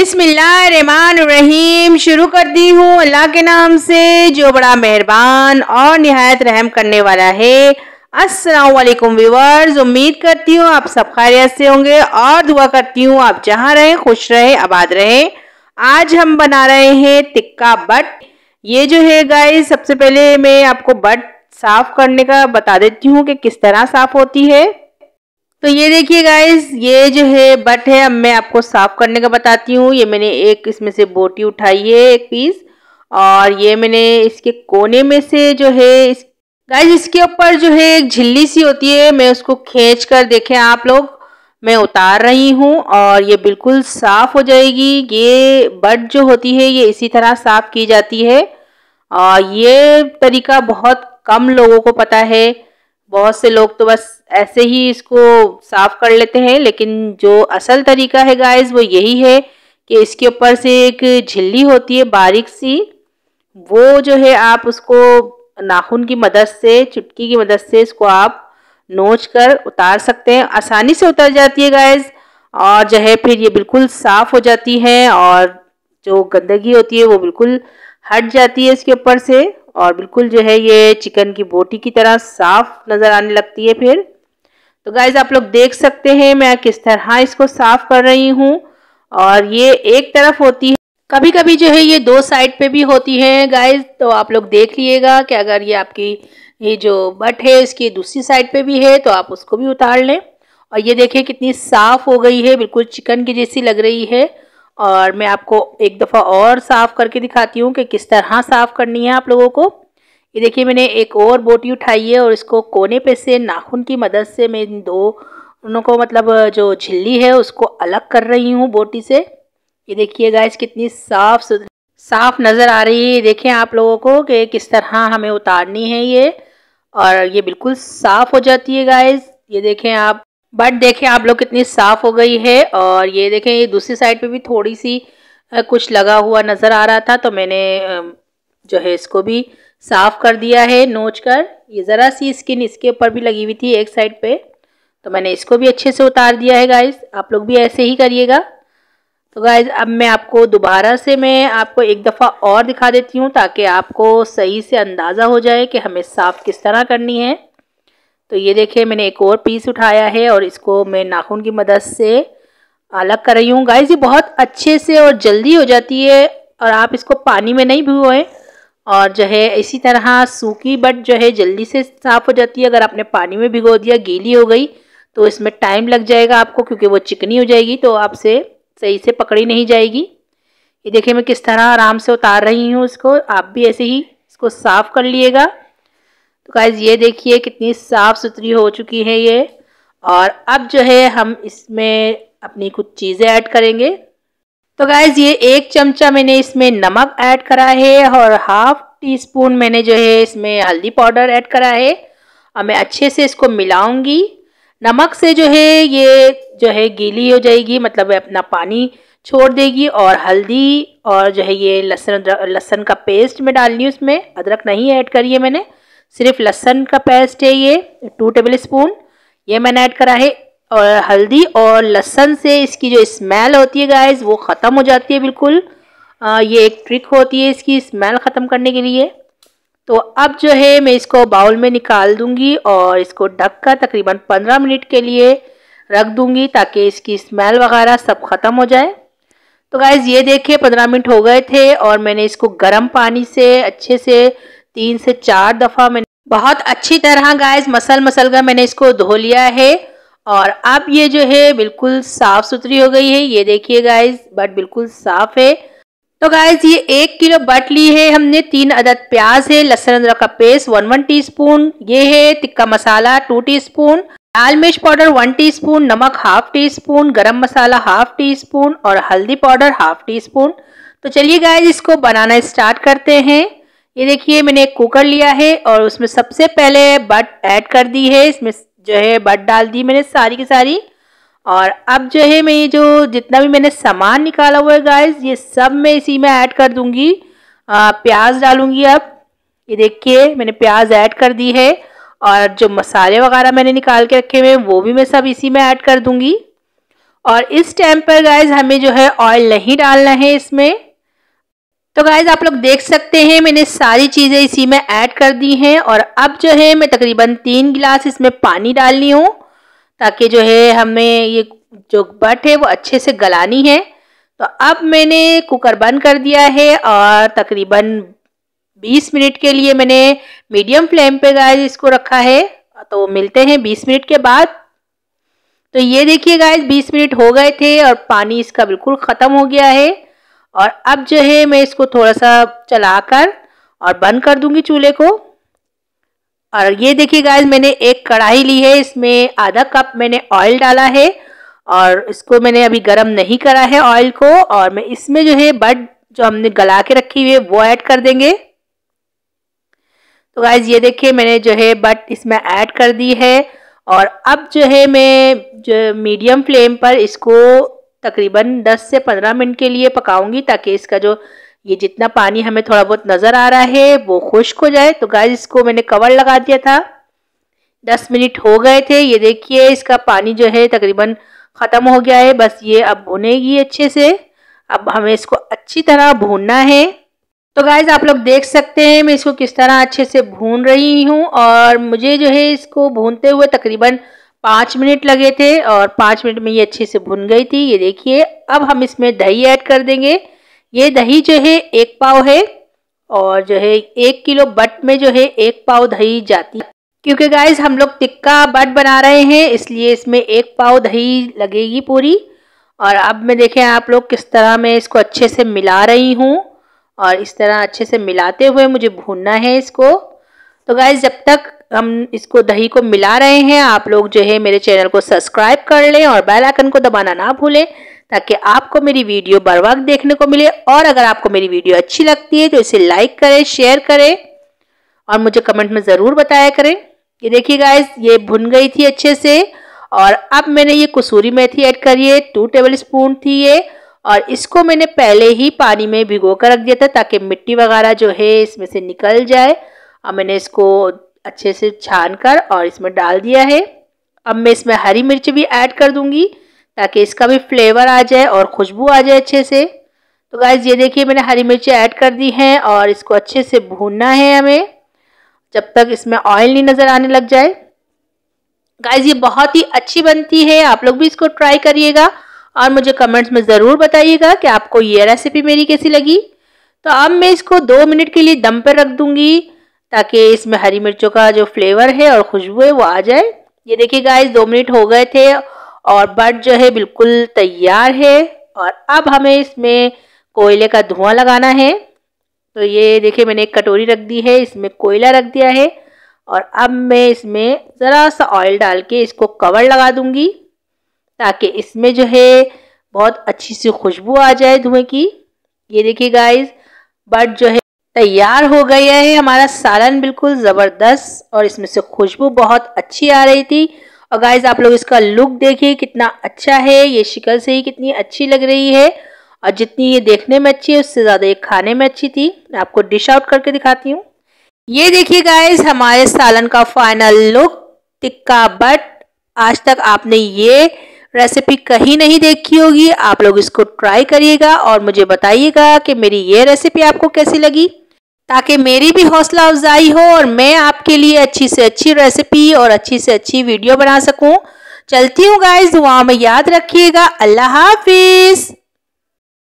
रहीम शुरू कर दी हूँ अल्लाह के नाम से जो बड़ा मेहरबान और नहायत रहम करने वाला है वालेकुम व्यूवर्स उम्मीद करती हूँ आप सब खैरियत से होंगे और दुआ करती हूँ आप जहाँ रहें खुश रहे आबाद रहे आज हम बना रहे हैं टिक्का बट ये जो है गाय सबसे पहले मैं आपको बट साफ़ करने का बता देती हूँ कि किस तरह साफ़ होती है तो ये देखिए गाइज ये जो है बट है अब मैं आपको साफ करने का बताती हूँ ये मैंने एक इसमें से बोटी उठाई है एक पीस और ये मैंने इसके कोने में से जो है इस गाइज इसके ऊपर जो है एक झिल्ली सी होती है मैं उसको खींच कर देखें आप लोग मैं उतार रही हूँ और ये बिल्कुल साफ़ हो जाएगी ये बट जो होती है ये इसी तरह साफ़ की जाती है और ये तरीका बहुत कम लोगों को पता है बहुत से लोग तो बस ऐसे ही इसको साफ़ कर लेते हैं लेकिन जो असल तरीका है गाइस वो यही है कि इसके ऊपर से एक झिल्ली होती है बारीक सी वो जो है आप उसको नाखून की मदद से चुटकी की मदद से इसको आप नोच कर उतार सकते हैं आसानी से उतर जाती है गाइस और जो है फिर ये बिल्कुल साफ़ हो जाती है और जो गंदगी होती है वो बिल्कुल हट जाती है इसके ऊपर से और बिल्कुल जो है ये चिकन की बोटी की तरह साफ नज़र आने लगती है फिर तो गाइज आप लोग देख सकते हैं मैं किस तरह इसको साफ कर रही हूँ और ये एक तरफ होती है कभी कभी जो है ये दो साइड पे भी होती है गाइज तो आप लोग देख लीजिएगा कि अगर ये आपकी ये जो बट है इसकी दूसरी साइड पे भी है तो आप उसको भी उतार लें और ये देखें कितनी साफ़ हो गई है बिल्कुल चिकन की जैसी लग रही है और मैं आपको एक दफ़ा और साफ़ करके दिखाती हूँ कि किस तरह साफ़ करनी है आप लोगों को ये देखिए मैंने एक और बोटी उठाई है और इसको कोने पे से नाखून की मदद से मैं इन दो उनको मतलब जो झिल्ली है उसको अलग कर रही हूँ बोटी से ये देखिए गाइस कितनी साफ़ सुथरी साफ़ नज़र आ रही है देखें आप लोगों को कि किस तरह हमें उतारनी है ये और ये बिल्कुल साफ़ हो जाती है गाइस ये देखें आप बट देखें आप लोग कितनी साफ़ हो गई है और ये देखें ये दूसरी साइड पे भी थोड़ी सी कुछ लगा हुआ नज़र आ रहा था तो मैंने जो है इसको भी साफ़ कर दिया है नोच कर ये ज़रा सी स्किन इसके ऊपर भी लगी हुई थी एक साइड पे तो मैंने इसको भी अच्छे से उतार दिया है गाइज आप लोग भी ऐसे ही करिएगा तो गाइज अब मैं आपको दोबारा से मैं आपको एक दफ़ा और दिखा देती हूँ ताकि आपको सही से अंदाज़ा हो जाए कि हमें साफ़ किस तरह करनी है तो ये देखिए मैंने एक और पीस उठाया है और इसको मैं नाखून की मदद से अलग कर रही हूँ गाइस ये बहुत अच्छे से और जल्दी हो जाती है और आप इसको पानी में नहीं भिगोएं और जो है इसी तरह सूखी बट जो है जल्दी से साफ़ हो जाती है अगर आपने पानी में भिगो दिया गीली हो गई तो इसमें टाइम लग जाएगा आपको क्योंकि वो चिकनी हो जाएगी तो आपसे सही से पकड़ी नहीं जाएगी ये देखिए मैं किस तरह आराम से उतार रही हूँ इसको आप भी ऐसे ही इसको साफ़ कर लिएगा तो गाइज ये देखिए कितनी साफ़ सुथरी हो चुकी है ये और अब जो है हम इसमें अपनी कुछ चीज़ें ऐड करेंगे तो गाइज ये एक चमचा मैंने इसमें नमक ऐड करा है और हाफ टी स्पून मैंने जो है इसमें हल्दी पाउडर ऐड करा है और मैं अच्छे से इसको मिलाऊंगी नमक से जो है ये जो है गीली हो जाएगी मतलब अपना पानी छोड़ देगी और हल्दी और जो है ये लहसुन लहसुन का पेस्ट में डालनी उसमें अदरक नहीं ऐड करी है मैंने सिर्फ लहसन का पेस्ट है ये टू टेबल स्पून ये मैंने ऐड करा है और हल्दी और लहसन से इसकी जो स्मेल होती है गाइस वो ख़त्म हो जाती है बिल्कुल आ, ये एक ट्रिक होती है इसकी स्मेल ख़त्म करने के लिए तो अब जो है मैं इसको बाउल में निकाल दूंगी और इसको ढक कर तकरीबन पंद्रह मिनट के लिए रख दूंगी ताकि इसकी स्मेल वगैरह सब ख़त्म हो जाए तो गाइज़ ये देखिए पंद्रह मिनट हो गए थे और मैंने इसको गर्म पानी से अच्छे से तीन से चार दफ़ा मैंने बहुत अच्छी तरह गाइस मसल मसल का मैंने इसको धो लिया है और अब ये जो है बिल्कुल साफ़ सुथरी हो गई है ये देखिए गाइस बट बिल्कुल साफ़ है तो गाइज ये एक किलो बट ली है हमने तीन अदद प्याज है लहसुन अदरक का पेस्ट वन वन स्पून ये है तिक्का मसाला टू स्पून लाल मिर्च पाउडर वन टीस्पून नमक हाफ टी स्पून गर्म मसाला हाफ टी स्पून और हल्दी पाउडर हाफ टी स्पून तो चलिए गाइज इसको बनाना स्टार्ट करते हैं ये देखिए मैंने एक कुकर लिया है और उसमें सबसे पहले बट ऐड कर दी है इसमें जो है बट डाल दी मैंने सारी की सारी और अब जो है मैं ये जो जितना भी मैंने सामान निकाला हुआ है गाइस ये सब मैं इसी में ऐड कर दूंगी आ, प्याज डालूंगी अब ये देखिए मैंने प्याज ऐड कर दी है और जो मसाले वगैरह मैंने निकाल के रखे हुए हैं वो भी मैं सब इसी में ऐड कर दूंगी और इस टाइम पर गाइज हमें जो है ऑयल नहीं डालना है इसमें तो गाइज आप लोग देख सकते हैं मैंने सारी चीज़ें इसी में ऐड कर दी हैं और अब जो है मैं तकरीबन तीन गिलास इसमें पानी डालनी हूँ ताकि जो है हमें ये जो बट है वो अच्छे से गलानी है तो अब मैंने कुकर बंद कर दिया है और तकरीबन 20 मिनट के लिए मैंने मीडियम फ्लेम पे गाइस इसको रखा है तो मिलते हैं 20 मिनट के बाद तो ये देखिए गाइस 20 मिनट हो गए थे और पानी इसका बिल्कुल ख़त्म हो गया है और अब जो है मैं इसको थोड़ा सा चलाकर और बंद कर दूंगी चूल्हे को और ये देखिए गाइस मैंने एक कढ़ाई ली है इसमें आधा कप मैंने ऑयल डाला है और इसको मैंने अभी गर्म नहीं करा है ऑयल को और मैं इसमें जो है बट जो हमने गला के रखी हुई है वो ऐड कर देंगे तो गाइज ये देखिए मैंने जो है बट इसमें ऐड कर दी है और अब जो है मैं जो मीडियम फ्लेम पर इसको तकरीबन 10 से 15 मिनट के लिए पकाऊंगी ताकि इसका जो ये जितना पानी हमें थोड़ा बहुत नज़र आ रहा है वो खुश्क हो जाए तो गाय इसको मैंने कवर लगा दिया था 10 मिनट हो गए थे ये देखिए इसका पानी जो है तकरीबन ख़त्म हो गया है बस ये अब भुनेगी अच्छे से अब हमें इसको अच्छी तरह भूनना है तो गाइज आप लोग देख सकते हैं मैं इसको किस तरह अच्छे से भून रही हूँ और मुझे जो है इसको भूनते हुए तकरीबन पाँच मिनट लगे थे और पाँच मिनट में ये अच्छे से भुन गई थी ये देखिए अब हम इसमें दही ऐड कर देंगे ये दही जो है एक पाव है और जो है एक किलो बट में जो है एक पाव दही जाती क्योंकि गाइज हम लोग टिक्का बट बना रहे हैं इसलिए इसमें एक पाव दही लगेगी पूरी और अब मैं देखें आप लोग किस तरह मैं इसको अच्छे से मिला रही हूँ और इस तरह अच्छे से मिलाते हुए मुझे भूनना है इसको तो गाइज जब तक हम इसको दही को मिला रहे हैं आप लोग जो है मेरे चैनल को सब्सक्राइब कर लें और बेल आइकन को दबाना ना भूलें ताकि आपको मेरी वीडियो बर वक्त देखने को मिले और अगर आपको मेरी वीडियो अच्छी लगती है तो इसे लाइक करें शेयर करें और मुझे कमेंट में ज़रूर बताया करें ये देखिए गाइस ये भुन गई थी अच्छे से और अब मैंने ये कसूरी मेथी ऐड करी है टू टेबल स्पून थी ये और इसको मैंने पहले ही पानी में भिगो कर रख दिया था ताकि मिट्टी वगैरह जो है इसमें से निकल जाए और मैंने इसको अच्छे से छान कर और इसमें डाल दिया है अब मैं इसमें हरी मिर्च भी ऐड कर दूंगी ताकि इसका भी फ्लेवर आ जाए और खुशबू आ जाए अच्छे से तो गाइज ये देखिए मैंने हरी मिर्च ऐड कर दी हैं और इसको अच्छे से भूनना है हमें जब तक इसमें ऑयल नहीं नज़र आने लग जाए गाइज ये बहुत ही अच्छी बनती है आप लोग भी इसको ट्राई करिएगा और मुझे कमेंट्स में ज़रूर बताइएगा कि आपको ये रेसिपी मेरी कैसी लगी तो अब मैं इसको दो मिनट के लिए दम पर रख दूँगी ताकि इसमें हरी मिर्चों का जो फ्लेवर है और खुशबू है वो आ जाए ये देखिए गाइस दो मिनट हो गए थे और बट जो है बिल्कुल तैयार है और अब हमें इसमें कोयले का धुआं लगाना है तो ये देखिए मैंने एक कटोरी रख दी है इसमें कोयला रख दिया है और अब मैं इसमें ज़रा सा ऑयल डाल के इसको कवर लगा दूँगी ताकि इसमें जो है बहुत अच्छी सी खुशबू आ जाए धुएँ की ये देखिए गाइस बट जो है तैयार हो गया है हमारा सालन बिल्कुल ज़बरदस्त और इसमें से खुशबू बहुत अच्छी आ रही थी और गाइज आप लोग इसका लुक देखिए कितना अच्छा है ये शिकल से ही कितनी अच्छी लग रही है और जितनी ये देखने में अच्छी है उससे ज़्यादा ये खाने में अच्छी थी मैं आपको डिश आउट करके दिखाती हूँ ये देखिए गाइज हमारे सालन का फाइनल लुक टिक्का बट आज तक आपने ये रेसिपी कहीं नहीं देखी होगी आप लोग इसको ट्राई करिएगा और मुझे बताइएगा कि मेरी ये रेसिपी आपको कैसी लगी ताकि मेरी भी हौसला अफजाई हो और मैं आपके लिए अच्छी से अच्छी रेसिपी और अच्छी से अच्छी वीडियो बना सकूं चलती हूँ गाइस दुआ में याद रखिएगा अल्लाह हाफिज़